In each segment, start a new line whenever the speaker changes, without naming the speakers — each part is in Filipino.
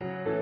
you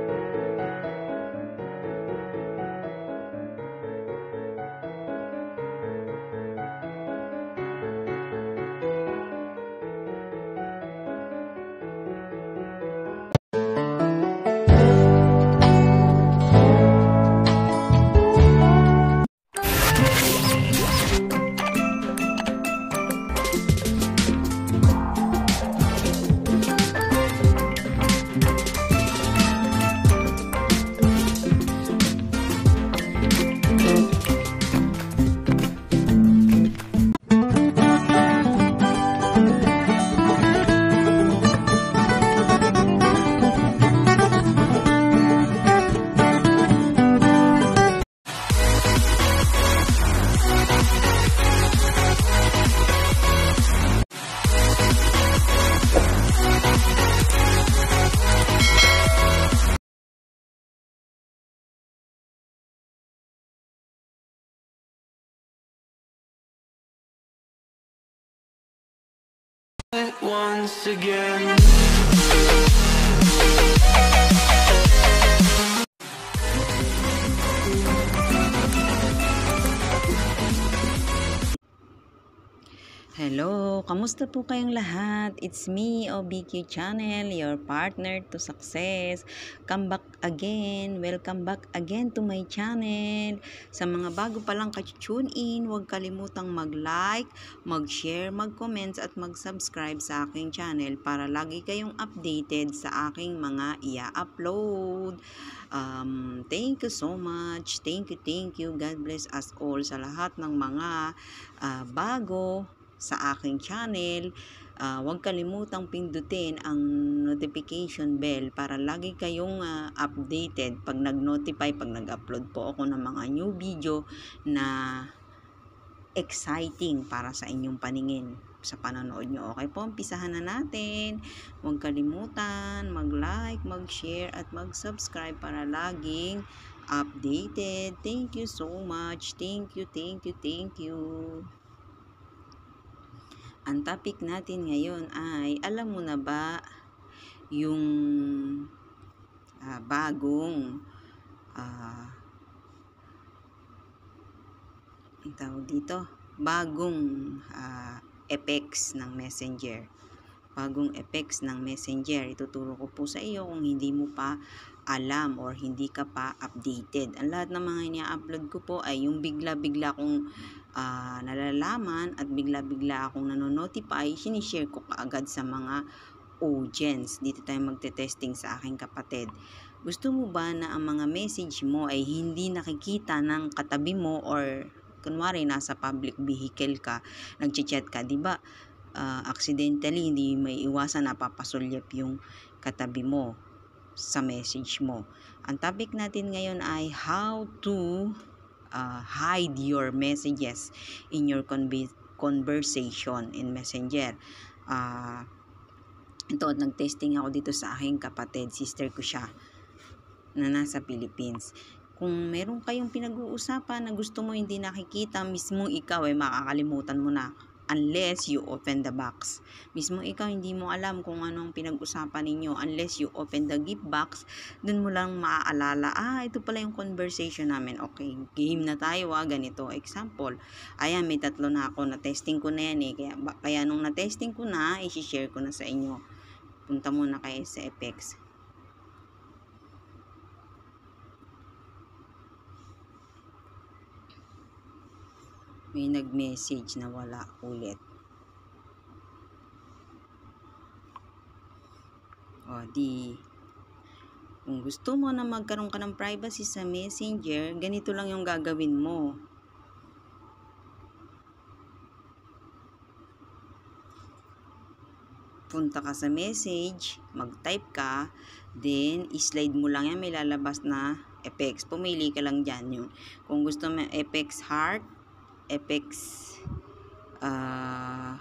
once again Hello! Kamusta po kayong lahat? It's me, OBQ Channel, your partner to success. Come back again. Welcome back again to my channel. Sa mga bago pa lang ka-tune in, huwag kalimutang mag-like, mag-share, mag comments at mag-subscribe sa aking channel para lagi kayong updated sa aking mga ia-upload. Um, thank you so much. Thank you, thank you. God bless us all sa lahat ng mga uh, bago sa aking channel. Uh, huwag kalimutang pindutin ang notification bell para lagi kayong uh, updated pag nag-notify, pag nag-upload po ako ng mga new video na exciting para sa inyong paningin sa panonood nyo. Okay po, umpisahan na natin. Huwag kalimutan mag-like, mag-share, at mag-subscribe para laging updated. Thank you so much. Thank you, thank you, thank you. Ang topic natin ngayon ay alam mo na ba yung uh, bagong uh, ah, ang tawag dito bagong uh, effects ng messenger bagong effects ng messenger ituturo ko po sa iyo kung hindi mo pa alam or hindi ka pa updated. Ang lahat ng mga ina-upload ko po ay yung bigla-bigla kong uh, nalalaman at bigla-bigla akong nanonotify, sinishare ko kaagad sa mga audience. Dito tayo magte-testing sa aking kapatid. Gusto mo ba na ang mga message mo ay hindi nakikita ng katabi mo or kunwari nasa public vehicle ka, nagche-chat ka, 'di ba? Uh, accidentally hindi may iwasan napapasolyap yung katabi mo sa message mo. Ang topic natin ngayon ay how to uh, hide your messages in your conv- conversation in Messenger. Uh, ito, nag-testing ako dito sa aking kapatid, sister ko siya, na nasa Philippines. Kung meron kayong pinag-uusapan na gusto mo hindi nakikita, mismo ikaw ay eh, makakalimutan mo na unless you open the box. Mismo ikaw hindi mo alam kung anong pinag-usapan ninyo unless you open the gift box, dun mo lang maaalala, ah, ito pala yung conversation namin. Okay, game na tayo ah, ganito. Example, ayan, may tatlo na ako, na-testing ko na yan eh. Kaya, kaya nung na-testing ko na, i-share ko na sa inyo. Punta muna kayo sa effects may nag-message na wala ulit. O di, kung gusto mo na magkaroon ka ng privacy sa messenger, ganito lang yung gagawin mo. punta ka sa message, mag-type ka, then slide mo lang yan, may lalabas na effects. Pumili ka lang dyan yun. Kung gusto mo effects heart, apex uh,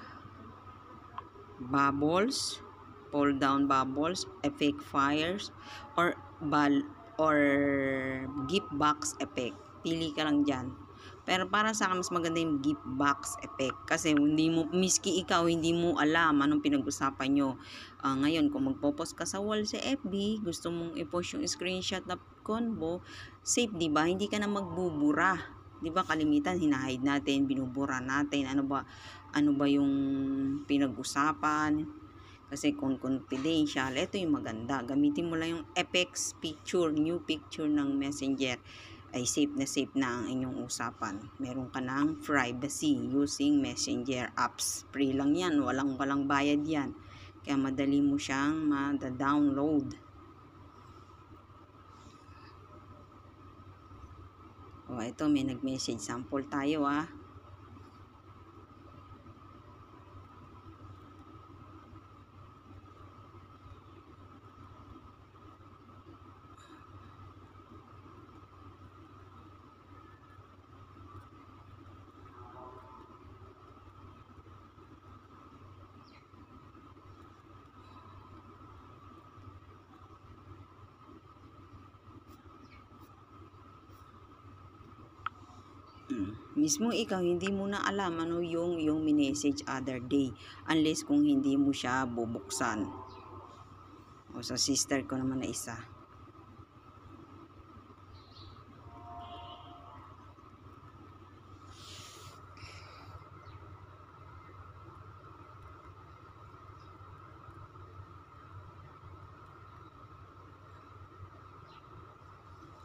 bubbles pull down bubbles effect fires or bal or gift box effect pili ka lang dyan pero para sa akin mas maganda yung gift box effect kasi hindi mo miski ikaw hindi mo alam anong pinag-usapan nyo uh, ngayon kung magpo-post ka sa wall sa FB gusto mong i-post yung screenshot na convo safe di ba hindi ka na magbubura 'di ba kalimitan hinahide natin, binubura natin, ano ba ano ba yung pinag-usapan. Kasi kung confidential, ito yung maganda. Gamitin mo lang yung Apex picture, new picture ng Messenger ay safe na safe na ang inyong usapan. Meron ka ng privacy using messenger apps. Free lang yan. Walang walang bayad yan. Kaya madali mo siyang ma-download. O, ito, may nag-message. Sample tayo, ah. mismo ikaw hindi mo na alam ano yung yung message other day unless kung hindi mo siya bubuksan o sa sister ko naman na isa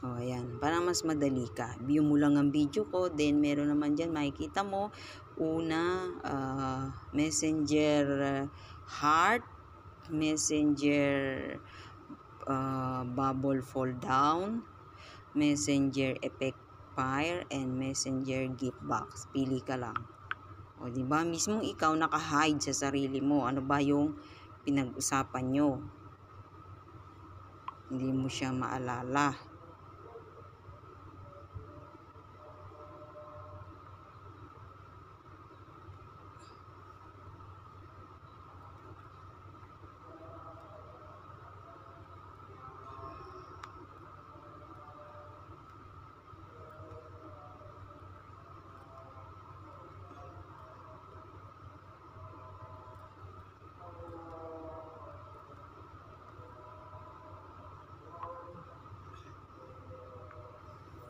O, oh, ayan. Para mas madali ka. View mo lang ang video ko. Then, meron naman dyan. Makikita mo. Una, uh, messenger ah, heart. Messenger uh, bubble fall down. Messenger effect fire. And messenger gift box. Pili ka lang. O, oh, di ba? Mismo ikaw naka-hide sa sarili mo. Ano ba yung pinag-usapan nyo? Hindi mo siya maalala.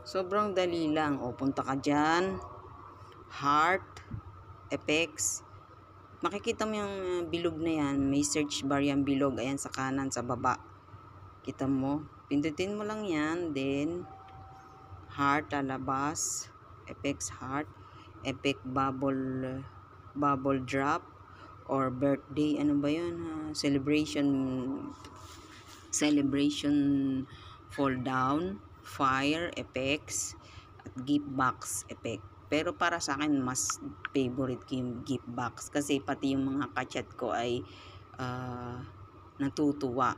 Sobrang dali lang. O, punta ka dyan. Heart. Effects. Makikita mo yung ah, bilog na yan. May search bar yan bilog. Ayan sa kanan, sa baba. Kita mo. Pindutin mo lang yan. Then, heart, alabas. Effects heart. Effect bubble, bubble drop or birthday ano ba yun ha? celebration celebration fall down fire effects at gift box effect. Pero para sa akin, mas favorite ko yung gift box kasi pati yung mga kachat ko ay uh, natutuwa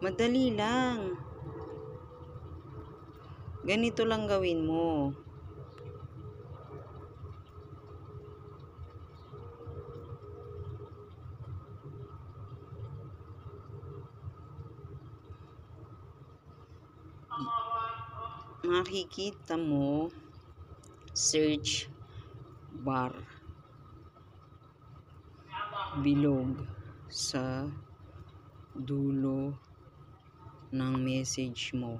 Madali lang. Ganito lang gawin mo. makikita mo search bar bilog sa dulo ng message mo.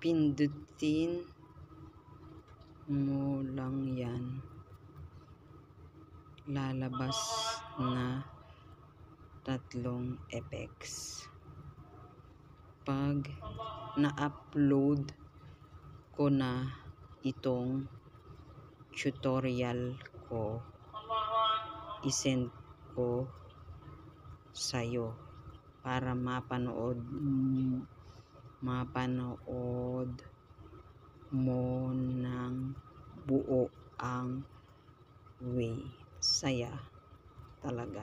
Pindutin mo lang yan. Lalabas na tatlong effects. Pag na-upload ko na itong tutorial ko, isend ko sa'yo para mapanood mapanood mo ng buo ang way. Saya talaga.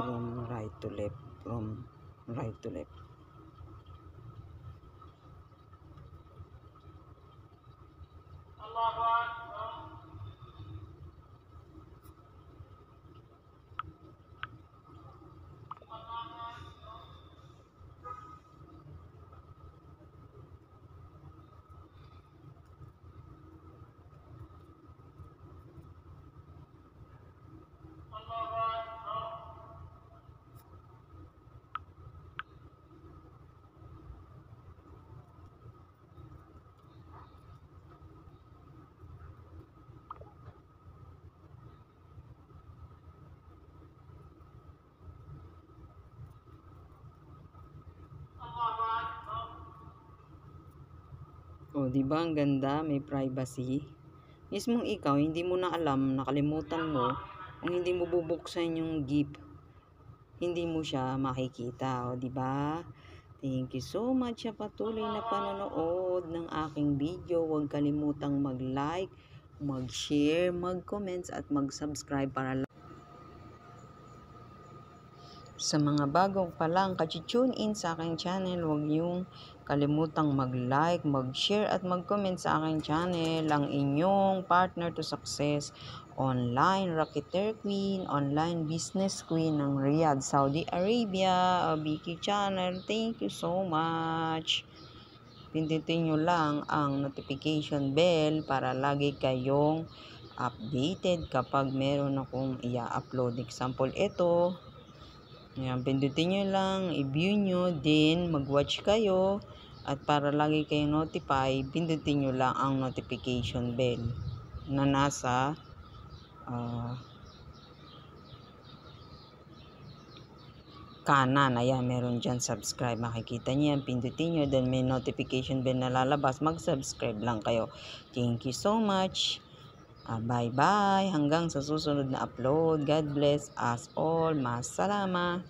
from right to left from right to left Oh, di ba ang ganda, may privacy. Mismong ikaw, hindi mo na alam, nakalimutan mo, kung hindi mo bubuksan yung gift, hindi mo siya makikita, o di ba? Thank you so much sa patuloy na panonood ng aking video. Huwag kalimutang mag-like, mag-share, mag-comments at mag-subscribe para sa mga bagong pa lang, tune in sa aking channel, huwag yung kalimutang mag-like, mag-share at mag-comment sa aking channel ang inyong partner to success online rocketeer queen, online business queen ng Riyadh, Saudi Arabia, Vicky channel. Thank you so much. Pindutin nyo lang ang notification bell para lagi kayong updated kapag meron akong i-upload. Example, ito, yan, pindutin nyo lang, i-view nyo din, mag-watch kayo. At para lagi kayo notify, pindutin nyo lang ang notification bell na nasa uh, kanan. Ayan, meron dyan subscribe. Makikita niyo yan. Pindutin nyo. Then may notification bell na lalabas. Mag-subscribe lang kayo. Thank you so much. Ah, bye-bye. Hanggang sa susunod na upload. God bless us all. Masalama.